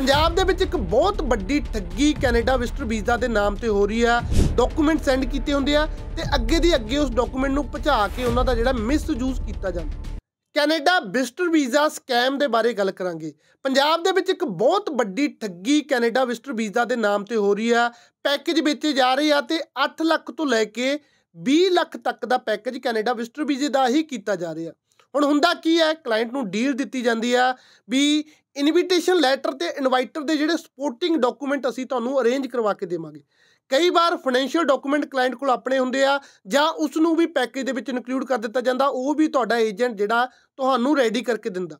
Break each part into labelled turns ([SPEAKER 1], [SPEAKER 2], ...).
[SPEAKER 1] ਪੰਜਾਬ ਦੇ ਵਿੱਚ ਇੱਕ ਬਹੁਤ ਵੱਡੀ ਠੱਗੀ ਕੈਨੇਡਾ ਵਿਜ਼ਟਰ ਵੀਜ਼ਾ ਦੇ ਨਾਮ ਤੇ ਹੋ ਰਹੀ ਆ ਡਾਕੂਮੈਂਟ ਸੈਂਡ ਕੀਤੇ ਹੁੰਦੇ ਆ ਤੇ ਅੱਗੇ ਦੀ ਅੱਗੇ ਉਸ ਡਾਕੂਮੈਂਟ ਨੂੰ ਪਹੁੰਚਾ ਕੇ ਉਹਨਾਂ ਦਾ ਜਿਹੜਾ ਮਿਸਯੂਜ਼ ਕੀਤਾ ਜਾਂਦਾ ਕੈਨੇਡਾ ਵਿਜ਼ਟਰ ਵੀਜ਼ਾ ਸਕੈਮ ਦੇ ਬਾਰੇ ਗੱਲ ਕਰਾਂਗੇ ਪੰਜਾਬ ਦੇ ਵਿੱਚ ਇੱਕ ਬਹੁਤ ਵੱਡੀ ਠੱਗੀ ਕੈਨੇਡਾ ਵਿਜ਼ਟਰ ਵੀਜ਼ਾ ਦੇ ਨਾਮ ਤੇ ਹੋ ਰਹੀ ਆ ਪੈਕੇਜ ਵੇਚੇ ਜਾ ਰਹੇ ਆ ਤੇ 8 ਲੱਖ ਤੋਂ ਲੈ ਕੇ 20 ਲੱਖ ਤੱਕ ਦਾ ਪੈਕੇਜ ਕੈਨੇਡਾ ਵਿਜ਼ਟਰ ਵੀਜ਼ੇ ਦਾ ਹੀ ਕੀਤਾ ਜਾ ਰਿਹਾ ਹੁਣ ਹੁੰਦਾ ਕੀ ਹੈ ਕਲਾਇੰਟ ਨੂੰ ਡੀਲ ਦਿੱਤੀ ਜਾਂਦੀ ਆ ਵੀ ਇਨਵੀਟੇਸ਼ਨ ਲੈਟਰ ਤੇ ਇਨਵਾਈਟਰ ਦੇ ਜਿਹੜੇ ਸਪੋਰਟਿੰਗ ਡਾਕੂਮੈਂਟ ਅਸੀਂ ਤੁਹਾਨੂੰ ਅਰੇਂਜ ਕਰਵਾ ਕੇ ਦੇਵਾਂਗੇ ਕਈ ਵਾਰ ਫਾਈਨੈਂਸ਼ੀਅਲ ਡਾਕੂਮੈਂਟ ਕਲਾਇੰਟ ਕੋਲ ਆਪਣੇ ਹੁੰਦੇ ਆ ਜਾਂ ਉਸ ਨੂੰ ਵੀ ਪੈਕੇਜ ਦੇ ਵਿੱਚ ਇਨਕਲੂਡ ਕਰ ਦਿੱਤਾ ਜਾਂਦਾ ਉਹ ਵੀ ਤੁਹਾਡਾ ਏਜੰਟ ਜਿਹੜਾ ਤੁਹਾਨੂੰ ਰੈਡੀ ਕਰਕੇ ਦਿੰਦਾ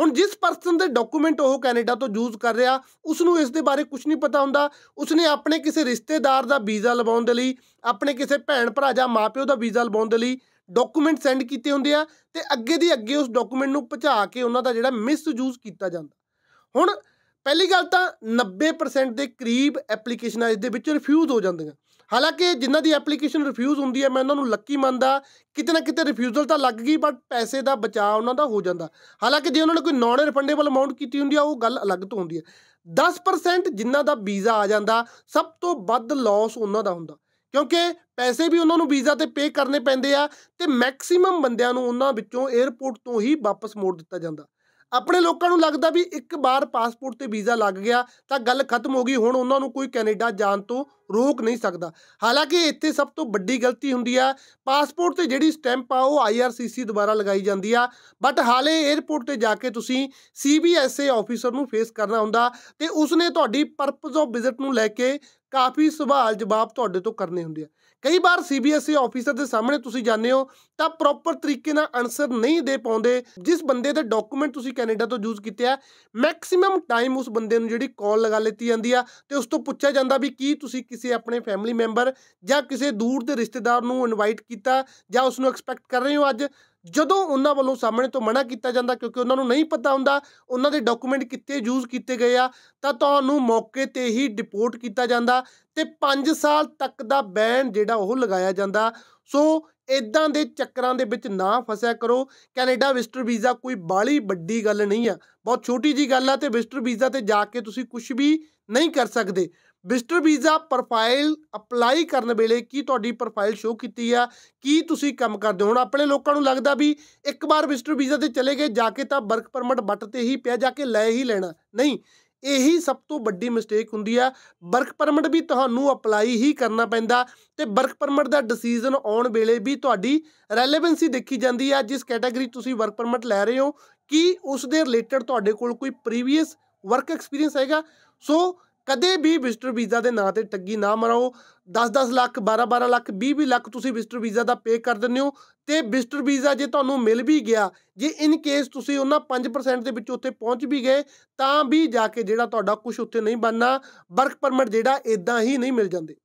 [SPEAKER 1] ਹੁਣ ਜਿਸ ਪਰਸਨ ਦੇ ਡਾਕੂਮੈਂਟ ਉਹ ਕੈਨੇਡਾ ਤੋਂ ਯੂਜ਼ ਕਰ ਰਿਹਾ ਉਸ ਨੂੰ ਇਸ ਦੇ ਬਾਰੇ ਕੁਝ ਨਹੀਂ ਪਤਾ ਹੁੰਦਾ ਉਸਨੇ ਆਪਣੇ ਕਿਸੇ ਰਿਸ਼ਤੇਦਾਰ ਦਾ ਵੀਜ਼ਾ ਲਵਾਉਣ ਦੇ ਲਈ ਆਪਣੇ ਕਿਸੇ ਭੈਣ ਭਰਾ ਜਾਂ ਮਾਪਿਓ ਦਾ ਵੀਜ਼ਾ ਲਵਾਉਣ ਦੇ ਲਈ ਡਾਕੂਮੈਂਟ ਸੈਂਡ ਕੀਤੇ ਹੁੰਦੇ ਆ ਤੇ ਅੱਗੇ ਦੀ ਅੱਗੇ ਉਸ ਡਾਕੂਮੈਂਟ ਨੂੰ ਪਹੁੰਚਾ ਕੇ ਉਹਨਾਂ ਦਾ ਜਿਹੜਾ ਮਿਸਯੂਜ਼ ਕੀਤਾ ਜਾਂਦਾ ਹੁਣ ਪਹਿਲੀ ਗੱਲ ਤਾਂ 90% ਦੇ ਕਰੀਬ ਐਪਲੀਕੇਸ਼ਨਾਂ ਇਸ ਦੇ ਵਿੱਚ ਰਿਫਿਊਜ਼ ਹੋ ਜਾਂਦੀਆਂ ਹਾਲਾਂਕਿ ਜਿਨ੍ਹਾਂ ਦੀ ਐਪਲੀਕੇਸ਼ਨ ਰਿਫਿਊਜ਼ ਹੁੰਦੀ ਹੈ ਮੈਂ ਉਹਨਾਂ ਨੂੰ ਲੱਕੀ ਮੰਨਦਾ ਕਿਤੇ ਨਾ ਕਿਤੇ ਰਿਫਿਊਜ਼ਲ ਤਾਂ ਲੱਗ ਗਈ ਬਟ ਪੈਸੇ ਦਾ ਬਚਾਅ ਉਹਨਾਂ ਦਾ ਹੋ ਜਾਂਦਾ ਹਾਲਾਂਕਿ ਜੇ ਉਹਨਾਂ ਨੇ ਕੋਈ ਨਾਨ ਰਿਫੰਡੇਬਲ ਅਮਾਉਂਟ ਕੀਤੀ ਹੁੰਦੀ ਆ ਉਹ ਗੱਲ ਅਲੱਗ ਤੋਂ ਹੁੰਦੀ ਹੈ 10% ਜਿਨ੍ਹਾਂ ਦਾ ਵੀਜ਼ਾ ਆ ਜਾਂਦਾ ਸਭ ਤੋਂ ਵੱਧ ਲਾਸ ਉਹਨਾਂ ਦਾ ਹੁੰਦਾ ਕਿਉਂਕਿ ਪੈਸੇ ਵੀ ਉਹਨਾਂ ਨੂੰ ਵੀਜ਼ਾ ਤੇ ਪੇ ਕਰਨੇ ਪੈਂਦੇ ਆ ਤੇ ਮੈਕਸਿਮਮ ਬੰਦਿਆਂ ਨੂੰ ਉਹਨਾਂ ਵਿੱਚੋਂ 에어ਪੋਰਟ ਤੋਂ ਹੀ ਵਾਪਸ ਮੋੜ ਦਿੱਤਾ ਜਾਂਦਾ ਆਪਣੇ ਲੋਕਾਂ ਨੂੰ ਲੱਗਦਾ ਵੀ ਇੱਕ ਵਾਰ ਪਾਸਪੋਰਟ ਤੇ ਵੀਜ਼ਾ ਲੱਗ ਗਿਆ ਤਾਂ ਗੱਲ ਖਤਮ ਹੋ ਗਈ ਹੁਣ ਉਹਨਾਂ ਨੂੰ ਕੋਈ ਕੈਨੇਡਾ ਜਾਣ ਤੋਂ ਰੋਕ ਨਹੀਂ ਸਕਦਾ ਹਾਲਾਂਕਿ ਇੱਥੇ ਸਭ ਤੋਂ ਵੱਡੀ ਗਲਤੀ ਹੁੰਦੀ ਆ ਪਾਸਪੋਰਟ ਤੇ ਜਿਹੜੀ ਸਟੈਂਪ ਆ ਉਹ ਆਈਆਰਸੀਸੀ ਦੁਆਰਾ ਲਗਾਈ ਜਾਂਦੀ ਆ ਬਟ ਹਾਲੇ 에ਅਰਪੋਰਟ ਤੇ ਜਾ ਕੇ ਤੁਸੀਂ ਸੀਬੀਐਸਏ ਆਫੀਸਰ ਨੂੰ ਫੇਸ ਕਰਨਾ ਹੁੰਦਾ ਤੇ ਉਸਨੇ ਤੁਹਾਡੀ ਪਰਪਸ ਆਫ ਵਿਜ਼ਿਟ ਨੂੰ ਲੈ ਕੇ ਕਾਫੀ ਸਵਾਲ ਜਵਾਬ ਤੁਹਾਡੇ ਤੋਂ ਕਰਨੇ ਹੁੰਦੇ ਆ ਕਈ ਵਾਰ ਸੀਬੀਐਸਏ ਆਫੀਸਰ ਦੇ ਸਾਹਮਣੇ ਤੁਸੀਂ ਜਾਂਦੇ ਹੋ ਤਾਂ ਪ੍ਰੋਪਰ ਤਰੀਕੇ ਨਾਲ ਆਨਸਰ ਨਹੀਂ ਦੇ ਪਾਉਂਦੇ ਜਿਸ ਬੰਦੇ ਦੇ ਡਾਕੂਮੈਂਟ ਤੁਸੀਂ ਕੈਨੇਡਾ ਤੋਂ ਯੂਜ਼ ਕੀਤੇ ਆ ਮੈਕਸਿਮਮ ਟਾਈਮ ਉਸ ਬੰਦੇ ਨੂੰ ਜਿਹੜੀ ਕਾਲ ਲਗਾ ਲਈਤੀ ਜਾਂਦੀ ਆ ਤੇ ਉਸ ਤੋਂ ਪੁੱਛਿਆ ਜਾਂਦਾ ਵੀ ਕੀ ਤੁਸੀਂ ਕਿਸੇ ਆਪਣੇ ਫੈਮਿਲੀ ਮੈਂਬਰ ਜਾਂ ਕਿਸੇ ਦੂਰ ਦੇ ਰਿਸ਼ਤੇਦਾਰ ਨੂੰ ਇਨਵਾਈਟ ਕੀਤਾ ਜਾਂ ਉਸ ਨੂੰ ਐਕਸਪੈਕਟ ਕਰ ਰਹੇ ਹੋ ਅੱਜ ਜਦੋਂ ਉਹਨਾਂ ਵੱਲੋਂ ਸਾਹਮਣੇ ਤੋਂ ਮਨਾ ਕੀਤਾ ਜਾਂਦਾ ਕਿਉਂਕਿ ਉਹਨਾਂ ਨੂੰ ਨਹੀਂ ਪਤਾ ਹੁੰਦਾ ਉਹਨਾਂ ਦੇ ਡਾਕੂਮੈਂਟ ਕਿੱਥੇ ਯੂਜ਼ ਕੀਤੇ ਗਏ ਆ ਤਾਂ ਤੁਹਾਨੂੰ ਮੌਕੇ ਤੇ ਹੀ ਡਿਪੋਰਟ ਕੀਤਾ ਜਾਂਦਾ ਤੇ 5 ਸਾਲ ਤੱਕ ਦਾ ਬੈਨ ਜਿਹੜਾ ਉਹ ਲਗਾਇਆ ਜਾਂਦਾ ਸੋ ਇਦਾਂ ਦੇ ਚੱਕਰਾਂ ਦੇ ਵਿੱਚ ਨਾ ਫਸਿਆ ਕਰੋ ਕੈਨੇਡਾ ਵਿਜ਼ਟਰ ਵੀਜ਼ਾ ਕੋਈ ਬਾਲੀ ਵੱਡੀ ਗੱਲ ਨਹੀਂ ਆ ਬਹੁਤ ਛੋਟੀ ਜੀ ਗੱਲ ਆ ਤੇ ਵਿਜ਼ਟਰ ਵੀਜ਼ਾ ਤੇ ਜਾ ਕੇ ਤੁਸੀਂ ਕੁਝ ਵੀ ਨਹੀਂ ਕਰ ਸਕਦੇ ਵਿਜ਼ਟਰ ਵੀਜ਼ਾ ਪ੍ਰੋਫਾਈਲ ਅਪਲਾਈ ਕਰਨ ਵੇਲੇ ਕੀ ਤੁਹਾਡੀ ਪ੍ਰੋਫਾਈਲ ਸ਼ੋਅ ਕੀਤੀ ਆ ਕੀ ਤੁਸੀਂ ਕੰਮ ਕਰਦੇ ਹੋ ਹੁਣ ਆਪਣੇ ਲੋਕਾਂ ਨੂੰ ਲੱਗਦਾ ਵੀ ਇੱਕ ਵਾਰ ਵਿਜ਼ਟਰ ਵੀਜ਼ਾ ਤੇ ਚਲੇ ਗਏ ਜਾ ਕੇ ਤਾਂ ਵਰਕ ਪਰਮਿਟ ਬਟ ਤੇ ਹੀ ਪਿਆ ਜਾ ਕੇ ਲੈ ਹੀ ਲੈਣਾ ਨਹੀਂ ਇਹੀ ਸਭ ਤੋਂ ਵੱਡੀ ਮਿਸਟੇਕ ਹੁੰਦੀ ਆ ਵਰਕ ਪਰਮਿਟ ਵੀ ਤੁਹਾਨੂੰ ਅਪਲਾਈ ਹੀ ਕਰਨਾ ਪੈਂਦਾ ਤੇ ਵਰਕ ਪਰਮਿਟ ਦਾ ਡਿਸੀਜਨ ਆਉਣ ਵੇਲੇ ਵੀ ਤੁਹਾਡੀ ਰੈਲੇਵੈਂਸੀ ਦੇਖੀ ਜਾਂਦੀ ਆ ਜਿਸ ਕੈਟਾਗਰੀ ਤੁਸੀਂ ਵਰਕ ਪਰਮਿਟ ਲੈ ਰਹੇ ਹੋ ਕੀ ਉਸ ਦੇ ਰਿਲੇਟਡ ਤੁਹਾਡੇ ਕੋਲ ਕੋਈ ਪ੍ਰੀਵੀਅਸ ਵਰਕ ਐਕਸਪੀਰੀਅੰਸ ਹੈਗਾ ਸੋ ਕਦੇ ਵੀ ਵਿਜ਼ਟਰ ਵੀਜ਼ਾ ਦੇ ਨਾਂ ਤੇ ਟੱਗੀ ਨਾ ਮਰਾਓ 10-10 ਲੱਖ 12-12 ਲੱਖ 20-20 ਲੱਖ ਤੁਸੀਂ ਵਿਜ਼ਟਰ ਵੀਜ਼ਾ ਦਾ ਪੇ ਕਰ ਦਿੰਦੇ ਹੋ ਤੇ ਵਿਜ਼ਟਰ ਵੀਜ਼ਾ ਜੇ ਤੁਹਾਨੂੰ ਮਿਲ ਵੀ ਗਿਆ ਜੇ ਇਨ ਕੇਸ ਤੁਸੀਂ ਉਹਨਾਂ 5% ਦੇ ਵਿੱਚ ਉੱਥੇ ਪਹੁੰਚ ਵੀ ਗਏ ਤਾਂ ਵੀ ਜਾ ਕੇ ਜਿਹੜਾ ਤੁਹਾਡਾ ਕੁਝ ਉੱਥੇ ਨਹੀਂ ਬੰਨਣਾ ਵਰਕ ਪਰਮਿਟ ਜਿਹੜਾ ਇਦਾਂ ਹੀ ਨਹੀਂ ਮਿਲ ਜਾਂਦੇ